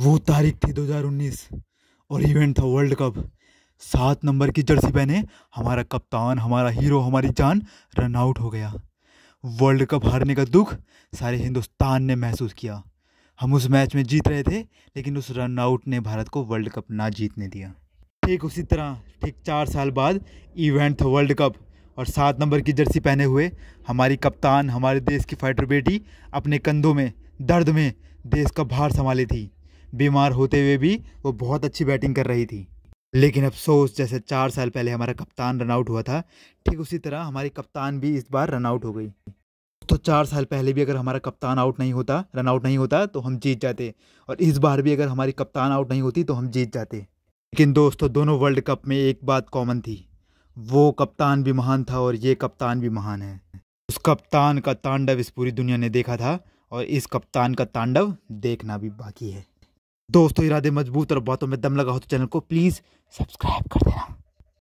वो तारीख थी 2019 और इवेंट था वर्ल्ड कप सात नंबर की जर्सी पहने हमारा कप्तान हमारा हीरो हमारी जान रन आउट हो गया वर्ल्ड कप हारने का दुख सारे हिंदुस्तान ने महसूस किया हम उस मैच में जीत रहे थे लेकिन उस रन आउट ने भारत को वर्ल्ड कप ना जीतने दिया ठीक उसी तरह ठीक चार साल बाद इवेंट था वर्ल्ड कप और सात नंबर की जर्सी पहने हुए हमारी कप्तान हमारे देश की फाइटर बेटी अपने कंधों में दर्द में देश का भार संभाली थी बीमार होते हुए भी वो बहुत अच्छी बैटिंग कर रही थी लेकिन अफसोस जैसे चार साल पहले हमारा कप्तान रनआउट हुआ था ठीक उसी तरह हमारी कप्तान भी इस बार रनआउट हो गई तो चार साल पहले भी अगर हमारा कप्तान आउट नहीं होता रनआउट नहीं होता तो हम जीत जाते और इस बार भी अगर हमारी कप्तान आउट नहीं होती तो हम जीत जाते लेकिन दोस्तों दोनों वर्ल्ड कप में एक बात कॉमन थी वो कप्तान भी महान था और ये कप्तान भी महान है उस कप्तान का तांडव इस पूरी दुनिया ने देखा था और इस कप्तान का तांडव देखना भी बाकी है दोस्तों इरादे मजबूत और बातों में दम लगा हो तो चैनल को प्लीज़ सब्सक्राइब कर देना